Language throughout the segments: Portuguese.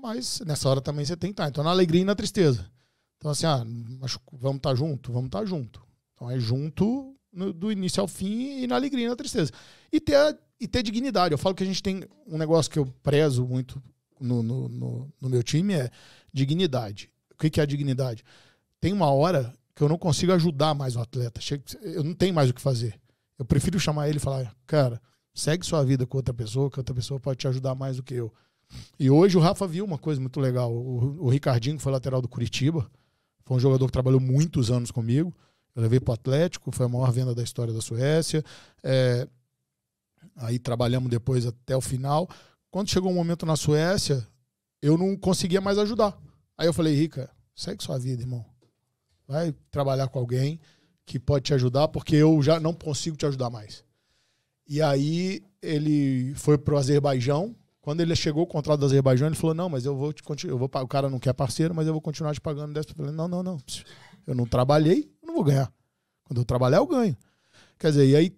Mas nessa hora também você tem que estar. Tá. Então, na alegria e na tristeza. Então, assim, ah, vamos estar tá junto? Vamos estar tá junto. Então, é junto no, do início ao fim e na alegria e na tristeza. E ter, a, e ter dignidade. Eu falo que a gente tem um negócio que eu prezo muito no, no, no, no meu time: é dignidade. O que, que é a dignidade? Tem uma hora que eu não consigo ajudar mais o atleta. Eu não tenho mais o que fazer. Eu prefiro chamar ele e falar, cara, segue sua vida com outra pessoa, que outra pessoa pode te ajudar mais do que eu. E hoje o Rafa viu uma coisa muito legal. O, o Ricardinho, que foi lateral do Curitiba, foi um jogador que trabalhou muitos anos comigo. Eu levei para o Atlético, foi a maior venda da história da Suécia. É, aí trabalhamos depois até o final. Quando chegou um momento na Suécia, eu não conseguia mais ajudar. Aí eu falei, Rica, segue sua vida, irmão. Vai trabalhar com alguém que pode te ajudar, porque eu já não consigo te ajudar mais. E aí ele foi para o Azerbaijão, quando ele chegou o contrato do Azerbaijão, ele falou: Não, mas eu vou te eu vou, o cara não quer parceiro, mas eu vou continuar te pagando 10%. Eu falei: Não, não, não. Eu não trabalhei, eu não vou ganhar. Quando eu trabalhar, eu ganho. Quer dizer, e aí,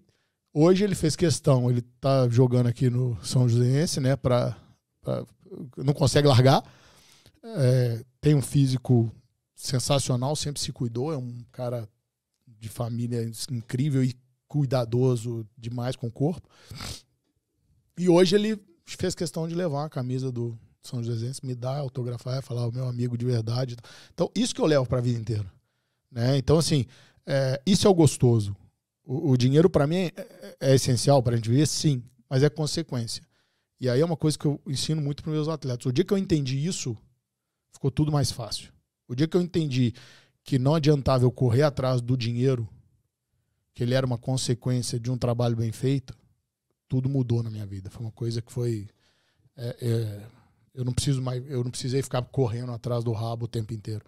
hoje ele fez questão, ele tá jogando aqui no São Joséense, né, pra, pra não consegue largar. É, tem um físico sensacional, sempre se cuidou, é um cara de família incrível e cuidadoso demais com o corpo. E hoje ele fez questão de levar a camisa do São Joséense, me dar, autografar, falar o meu amigo de verdade. Então, isso que eu levo para a vida inteira. Né? Então, assim, é, isso é o gostoso. O, o dinheiro, para mim, é, é, é essencial para a gente viver, sim, mas é consequência. E aí é uma coisa que eu ensino muito para meus atletas. O dia que eu entendi isso, ficou tudo mais fácil. O dia que eu entendi que não adiantava eu correr atrás do dinheiro, que ele era uma consequência de um trabalho bem feito, tudo mudou na minha vida. Foi uma coisa que foi. É, é, eu não preciso mais, eu não precisei ficar correndo atrás do rabo o tempo inteiro.